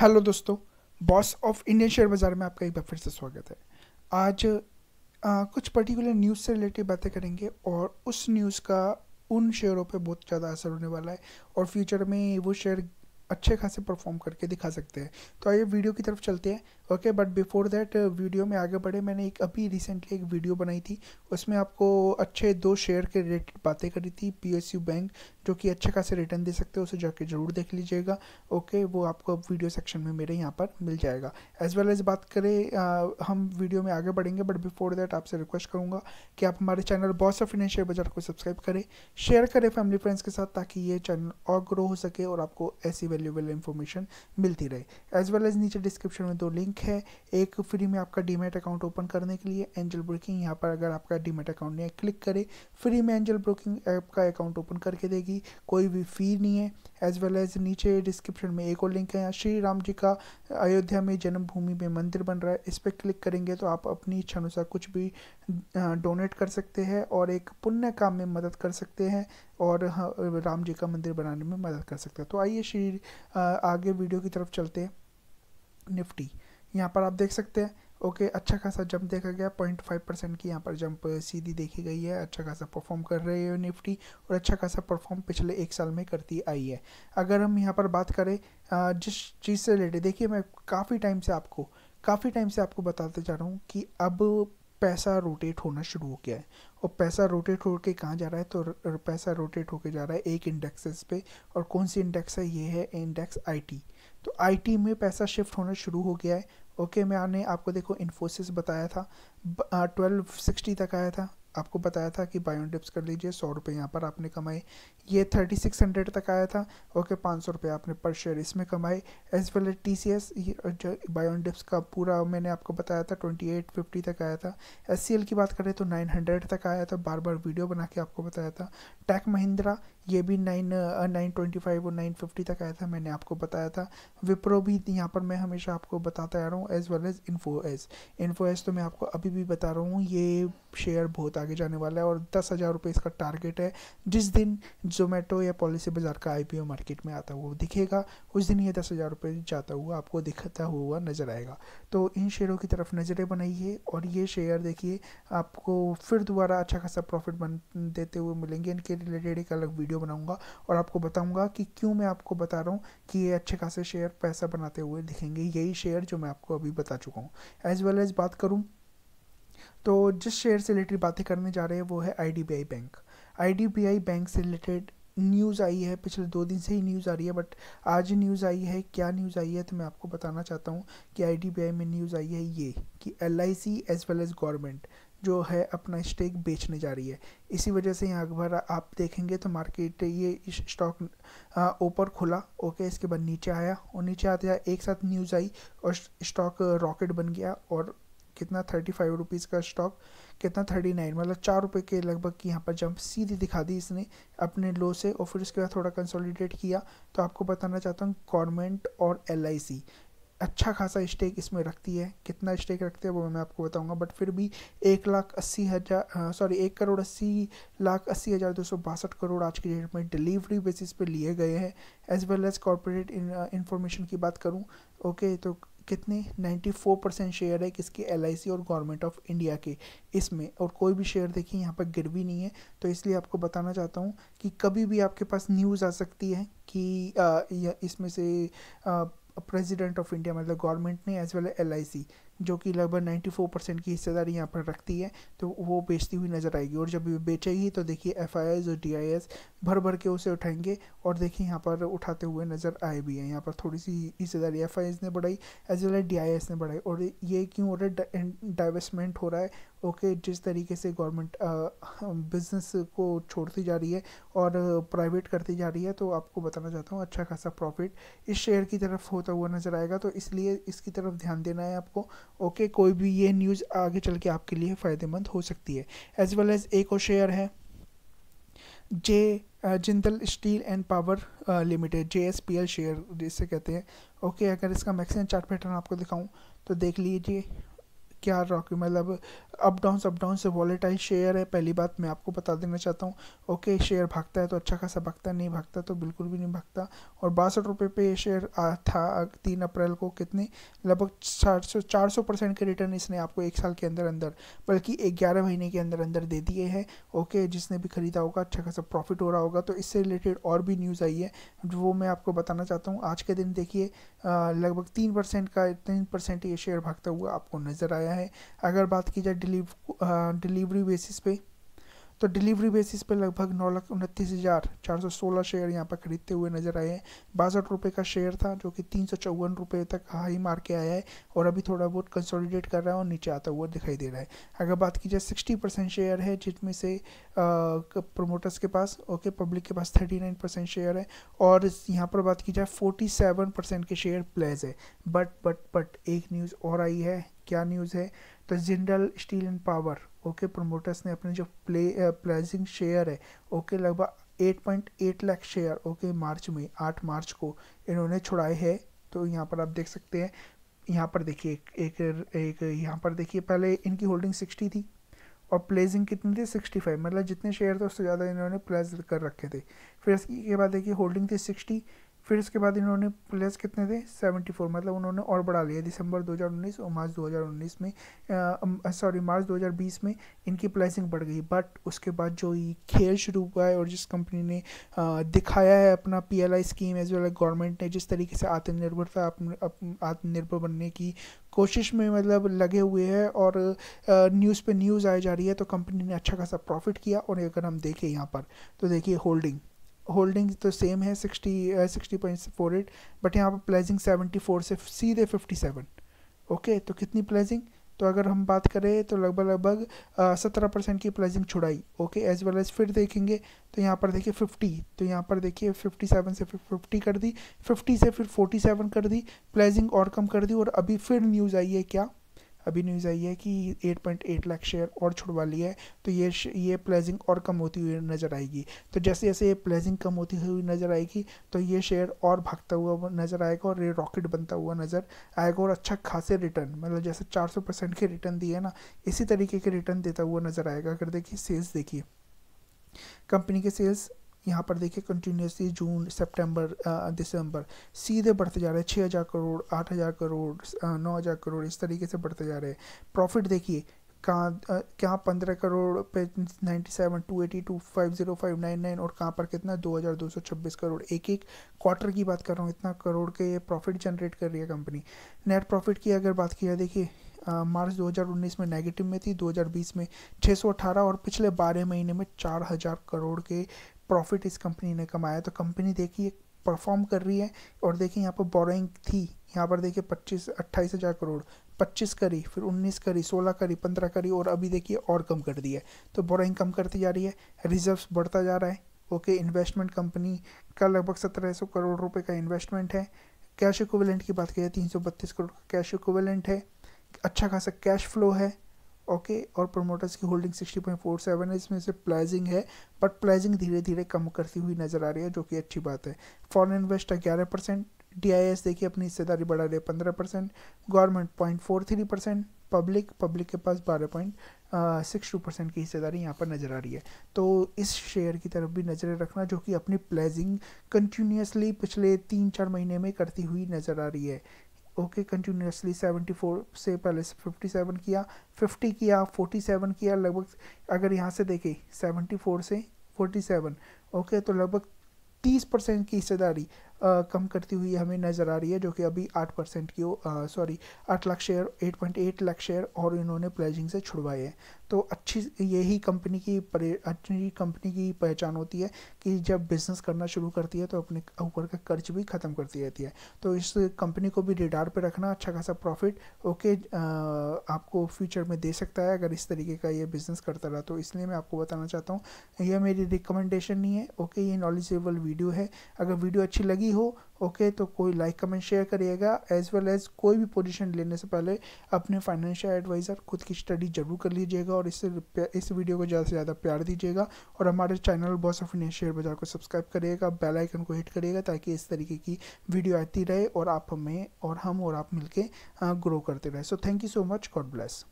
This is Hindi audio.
हेलो दोस्तों बॉस ऑफ इंडियन शेयर बाज़ार में आपका एक बार फिर से स्वागत है आज आ, कुछ पर्टिकुलर न्यूज़ से रिलेटेड बातें करेंगे और उस न्यूज़ का उन शेयरों पे बहुत ज़्यादा असर होने वाला है और फ्यूचर में वो शेयर अच्छे खासे परफॉर्म करके दिखा सकते हैं तो आइए वीडियो की तरफ चलते हैं okay but before that video में आगे बढ़े मैंने एक अभी रिसेंटली एक वीडियो बनाई थी उसमें आपको अच्छे दो शेयर के रिलेटेड बातें करी थी पी बैंक जो कि अच्छे खासे रिटर्न दे सकते हैं उसे जाके ज़रूर देख लीजिएगा ओके वो आपको वीडियो सेक्शन में मेरे यहाँ पर मिल जाएगा एज वेल एज बात करें आ, हम वीडियो में आगे बढ़ेंगे बट बिफोर दैट आपसे रिक्वेस्ट करूँगा कि आप हमारे channel boss of Indian share बाजार को सब्सक्राइब करें शेयर करें फैमिली फ्रेंड्स के साथ ताकि ये चैनल और ग्रो हो सके और आपको ऐसी वैल्यूबल इन्फॉर्मेशन मिलती रहे एज वेल एज नीचे डिस्क्रिप्शन में दो लिंक है एक फ्री में आपका डीमेट अकाउंट ओपन करने के लिए एंजल ब्रोकिंग यहाँ पर अगर आपका डीमेट अकाउंट नहीं है क्लिक करें फ्री में एंजल ब्रोकिंग ऐप का अकाउंट ओपन करके देगी कोई भी फ़ी नहीं है एज वेल एज नीचे डिस्क्रिप्शन में एक और लिंक है यहाँ श्री राम जी का अयोध्या में जन्मभूमि में मंदिर बन रहा है इस पर क्लिक करेंगे तो आप अपनी इच्छा अनुसार कुछ भी डोनेट कर सकते हैं और एक पुण्य काम में मदद कर सकते हैं और हाँ, राम जी का मंदिर बनाने में मदद कर सकता है तो आइए श्री आगे वीडियो की तरफ चलते हैं निफ्टी यहाँ पर आप देख सकते हैं ओके अच्छा खासा जंप देखा गया पॉइंट फाइव परसेंट की यहाँ पर जंप सीधी देखी गई है अच्छा खासा परफॉर्म कर रही है निफ्टी और अच्छा खासा परफॉर्म पिछले एक साल में करती आई है अगर हम यहाँ पर बात करें जिस चीज़ से रिलेटेड देखिए मैं काफ़ी टाइम से आपको काफ़ी टाइम से आपको बताते जा रहा हूँ कि अब पैसा रोटेट होना शुरू हो गया है और पैसा रोटेट हो के कहाँ जा रहा है तो पैसा रोटेट होके जा रहा है एक इंडेक्सेस पे और कौन सी इंडेक्स है ये है इंडेक्स आईटी तो आईटी में पैसा शिफ्ट होना शुरू हो गया है ओके okay, मैंने आपको देखो इन्फोसिस बताया था ट्वेल्व सिक्सटी तक आया था आपको बताया था कि बायो डिप्स कर लीजिए सौ रुपये यहाँ पर आपने कमाए ये थर्टी सिक्स हंड्रेड तक आया था ओके पाँच सौ रुपये आपने पर शेयर इसमें कमाए as well as T C S जो बायो डिप्स का पूरा मैंने आपको बताया था ट्वेंटी एट फिफ्टी तक आया था एस सी एल की बात करें तो नाइन हंड्रेड तक आया था बार बार वीडियो बना के आपको बताया था टैक महिंद्रा ये भी नाइन नाइन ट्वेंटी फाइव और नाइन फिफ्टी तक आया था मैंने आपको बताया था विप्रो भी यहाँ पर मैं हमेशा आपको बताता आ रहा हूँ as well as Info Edge Info Edge तो मैं आपको अभी भी बता रहा हूँ ये शेयर बहुत आगे जाने वाला है और दस हज़ार रुपये इसका टारगेट है जिस दिन जोमेटो या पॉलिसी बाज़ार का आई मार्केट में आता हुआ दिखेगा उस दिन ये दस हज़ार रुपये जाता हुआ आपको दिखता हुआ नज़र आएगा तो इन शेयरों की तरफ नज़रें बनाइए और ये शेयर देखिए आपको फिर दोबारा अच्छा खासा प्रॉफिट बन देते हुए मिलेंगे इनके रिलेटेड एक अलग वीडियो बनाऊँगा और आपको बताऊँगा कि क्यों मैं आपको बता रहा हूँ कि ये अच्छे खासे शेयर पैसा बनाते हुए दिखेंगे यही शेयर जो मैं आपको अभी बता चुका हूँ एज वेल एज़ बात करूँ तो जिस शेयर से रिलेटेड बातें करने जा रहे हैं वो है आई बैंक आई बैंक से रिलेटेड न्यूज़ आई है पिछले दो दिन से ही न्यूज़ आ रही है बट आज न्यूज़ आई है क्या न्यूज़ आई है तो मैं आपको बताना चाहता हूँ कि आई में न्यूज़ आई है ये कि L I C as well as government जो है अपना स्टेक बेचने जा रही है इसी वजह से यहाँ अखबार आप देखेंगे तो मार्केट ये स्टॉक ऊपर खुला ओके इसके बाद नीचे आया और नीचे आते एक साथ न्यूज़ आई और स्टॉक रॉकेट बन गया और कितना थर्टी फाइव रुपीज़ का स्टॉक कितना थर्टी नाइन मतलब चार रुपये के लगभग की यहाँ पर जंप सीधी दिखा दी इसने अपने लो से और फिर उसके बाद थोड़ा कंसोलिडेट किया तो आपको बताना चाहता हूँ गवर्नमेंट और एल अच्छा खासा स्टेक इसमें रखती है कितना स्टेक रखते हैं वो मैं आपको बताऊंगा बट फिर भी एक लाख अस्सी हज़ार सॉरी एक करोड़ अस्सी लाख अस्सी हज़ार दो सौ बासठ करोड़ आज की डेट में डिलीवरी बेसिस पे लिए गए हैं as well as corporate information की बात करूं ओके okay, तो कितने 94 परसेंट शेयर है किसके एल और गवर्नमेंट ऑफ इंडिया के इसमें और कोई भी शेयर देखिए यहाँ पर गिर भी नहीं है तो इसलिए आपको बताना चाहता हूँ कि कभी भी आपके पास न्यूज़ आ सकती है कि इसमें से आ, प्रेसिडेंट ऑफ इंडिया मतलब गवर्नमेंट ने एज वेल एल आई जो कि लगभग 94 परसेंट की हिस्सेदारी यहाँ पर रखती है तो वो बेचती हुई नज़र आएगी और जब बेचेगी तो देखिए एफ आई और डी भर भर के उसे उठाएंगे और देखिए यहाँ पर उठाते हुए नज़र आए भी हैं यहाँ पर थोड़ी सी हिस्सेदारी एफ ने बढ़ाई एज वेल एज डी ने बढ़ाई और ये क्यों हो रहा है डाइवेस्टमेंट हो रहा है ओके जिस तरीके से गवर्नमेंट बिजनेस को छोड़ती जा रही है और प्राइवेट करती जा रही है तो आपको बताना चाहता हूँ अच्छा खासा प्रॉफिट इस शेयर की तरफ होता तो होता हुआ नज़र आएगा तो इसलिए इसकी तरफ ध्यान देना है आपको ओके कोई भी ये न्यूज़ आगे चल के आपके लिए फ़ायदेमंद हो सकती है एज वेल एज़ एक और शेयर है J Jindal Steel and Power Limited J S P L share जिसे कहते हैं ओके अगर इसका मैक्सिमम चार्ट पैटर्न आपको दिखाऊं तो देख लीजिए क्या रॉक मतलब अप डाउन अप डाउन से वॉलेटाइल शेयर है पहली बात मैं आपको बता देना चाहता हूँ ओके शेयर भागता है तो अच्छा खासा भागता नहीं भागता तो बिल्कुल भी नहीं भागता और बासठ रुपये पे ये शेयर था तीन अप्रैल को कितने लगभग चार सौ चार सौ परसेंट के रिटर्न इसने आपको एक साल के अंदर अंदर बल्कि ग्यारह महीने के अंदर अंदर दे दिए हैं ओके जिसने भी खरीदा होगा अच्छा खासा प्रॉफिट हो रहा होगा तो इससे रिलेटेड और भी न्यूज़ आई है वो मैं आपको बताना चाहता हूँ आज के दिन देखिए लगभग तीन परसेंट का तीन परसेंट ये शेयर भागता हुआ आपको नज़र आया गया है अगर बात की जाए डिलीव डिलीवरी बेसिस पे तो डिलीवरी बेसिस पे लगभग नौ लाख उनतीस हज़ार चार सौ सोलह शेयर यहाँ पर खरीदते हुए नज़र आए हैं बासठ रुपये का शेयर था जो कि तीन सौ चौवन रुपये तक हाई मार के आया है और अभी थोड़ा बहुत कंसोलिडेट कर रहा है और नीचे आता हुआ दिखाई दे रहा है अगर बात की जाए सिक्सटी परसेंट शेयर है जिसमें से प्रोमोटर्स के पास ओके पब्लिक के पास थर्टी नाइन परसेंट शेयर है और यहाँ पर बात की जाए फोर्टी सेवन परसेंट के शेयर प्लेज है बट बट बट एक न्यूज़ और आई है क्या न्यूज़ है तो Jindal steel and power okay promoters ने अपने जो प्ले प्राइजिंग शेयर है ओके लगभग 8.8 लाख शेयर ओके मार्च में 8 मार्च को इन्होंने छुड़ाए हैं तो यहाँ पर आप देख सकते हैं यहाँ पर देखिए एक एक, एक यहाँ पर देखिए पहले इनकी होल्डिंग 60 थी और प्लेजिंग कितनी थी 65 मतलब जितने शेयर थे उससे ज़्यादा इन्होंने प्लेज कर रखे थे फिर इसके बाद देखिए होल्डिंग थी सिक्सटी फिर इसके बाद इन्होंने प्लेस कितने थे 74 मतलब उन्होंने और बढ़ा लिया दिसंबर 2019 और मार्च 2019 में सॉरी मार्च 2020 में इनकी प्लेसिंग बढ़ गई बट उसके बाद जो ये खेल शुरू हुआ है और जिस कंपनी ने आ, दिखाया है अपना PLI scheme as well government ने जिस तरीके से आत्मनिर्भरता आत्मनिर्भर बनने की कोशिश में मतलब लगे हुए हैं और न्यूज़ पे न्यूज़ आई जा रही है तो कंपनी ने अच्छा खासा प्रॉफिट किया और अगर हम देखें यहाँ पर तो देखिए होल्डिंग होल्डिंग तो सेम है sixty sixty point four eight but यहाँ पर प्लेजिंग सेवेंटी फोर से सीधे फिफ्टी सेवन ओके तो कितनी प्लेजिंग तो अगर हम बात करें तो लगभग लगभग सत्रह परसेंट की प्लेजिंग छुड़ाई ओके एज वेल एज फिर देखेंगे तो यहाँ पर देखिए फिफ्टी तो यहाँ पर देखिए फिफ्टी सेवन से फिर फिफ्टी कर दी फिफ्टी से फिर फोर्टी सेवन कर दी प्लेजिंग और कम कर दी और अभी फिर न्यूज़ आई है क्या अभी न्यूज़ आई है कि 8.8 लाख शेयर और छुड़वा लिया है तो ये ये प्लेजिंग और कम होती हुई नज़र आएगी तो जैसे जैसे ये प्लेजिंग कम होती हुई नज़र आएगी तो ये शेयर और भागता हुआ नज़र आएगा और ये रॉकेट बनता हुआ नज़र आएगा और अच्छा खासे रिटर्न मतलब जैसे 400 परसेंट के रिटर्न दिए ना इसी तरीके के रिटर्न देता हुआ नज़र आएगा अगर देखिए सेल्स देखिए कंपनी के सेल्स यहाँ पर देखिए कंटिन्यूसली जून सितंबर दिसंबर सीधे बढ़ते जा रहे हैं छः हज़ार करोड़ आठ हज़ार करोड़ नौ हज़ार करोड़ इस तरीके से बढ़ते जा रहे हैं प्रॉफिट देखिए कहाँ कहाँ पंद्रह करोड़ पे ninety seven two eighty two five zero five nine nine और कहाँ पर कितना दो हज़ार दो सौ छब्बीस करोड़ एक एक क्वार्टर की बात कर रहा हूँ इतना करोड़ के ये प्रॉफिट जनरेट कर रही है कंपनी नेट प्रॉफिट की अगर बात किया देखिए मार्च 2019 में नेगेटिव में थी 2020 में 618 और पिछले 12 महीने में 4000 करोड़ के प्रॉफिट इस कंपनी ने कमाया तो कंपनी देखिए परफॉर्म कर रही है और देखिए यहाँ पर बोरोइंग थी यहाँ पर देखिए पच्चीस अट्ठाईस हज़ार करोड़ पच्चीस करी फिर उन्नीस करी सोलह करी पंद्रह करी और अभी देखिए और कम कर दी है तो बोरोइंग कम करती जा रही है रिजर्व्स बढ़ता जा रहा है ओके इन्वेस्टमेंट कंपनी का लगभग सत्रह सौ करोड़ रुपए का इन्वेस्टमेंट है कैश इक्विवेलेंट की बात की जाए तीन सौ बत्तीस करोड़ का कैश इक्विवेलेंट है अच्छा खासा कैश फ्लो है ओके और प्रमोटर्स की होल्डिंग 60.47 है इसमें से प्लाइजिंग है बट प्लाइजिंग धीरे धीरे कम करती हुई नज़र आ रही है जो कि अच्छी बात है फॉरन इन्वेस्ट ग्यारह परसेंट डी देखिए अपनी हिस्सेदारी बढ़ा रही है पंद्रह percent government point four three percent public public के पास बारह पॉइंट सिक्स टू परसेंट की हिस्सेदारी यहाँ पर नज़र आ रही है तो इस शेयर की तरफ भी नज़रें रखना जो कि अपनी प्लेजिंग कंटिन्यूसली पिछले तीन चार महीने में करती हुई नज़र आ रही है ओके कंटिन्यूसली सेवेंटी फोर से पहले फिफ्टी सेवन किया फिफ्टी किया फोर्टी सेवन किया लगभग अगर यहाँ से देखें सेवेंटी फोर से फोर्टी सेवन ओके तो लगभग तीस परसेंट की हिस्सेदारी कम करती हुई हमें नज़र आ रही है जो कि अभी आठ परसेंट की सॉरी आठ lakh share eight point eight lakh share और इन्होंने प्लेजिंग से छुड़वाए हैं तो अच्छी यही कंपनी की अच्छी कंपनी की पहचान होती है कि जब बिज़नेस करना शुरू करती है तो अपने ऊपर का कर्ज भी ख़त्म करती रहती है तो इस कंपनी को भी रिडार पर रखना अच्छा खासा प्रॉफिट ओके आपको फ्यूचर में दे सकता है अगर इस तरीके का ये बिज़नेस करता रहा तो इसलिए मैं आपको बताना चाहता हूँ यह मेरी रिकमेंडेशन नहीं है ओके ये नॉलेजेबल वीडियो है अगर वीडियो अच्छी लगी भी हो ओके okay, तो कोई लाइक कमेंट शेयर करिएगा एज वेल एज कोई भी पोजीशन लेने से पहले अपने फाइनेंशियल एडवाइज़र खुद की स्टडी जरूर कर लीजिएगा और इससे इस वीडियो को ज़्यादा से ज़्यादा प्यार दीजिएगा और हमारे channel boss of India share बाजार को सब्सक्राइब करिएगा बेल आइकन को हिट करिएगा ताकि इस तरीके की वीडियो आती रहे और आप हमें और हम और आप मिलकर ग्रो करते रहे so thank you so much God bless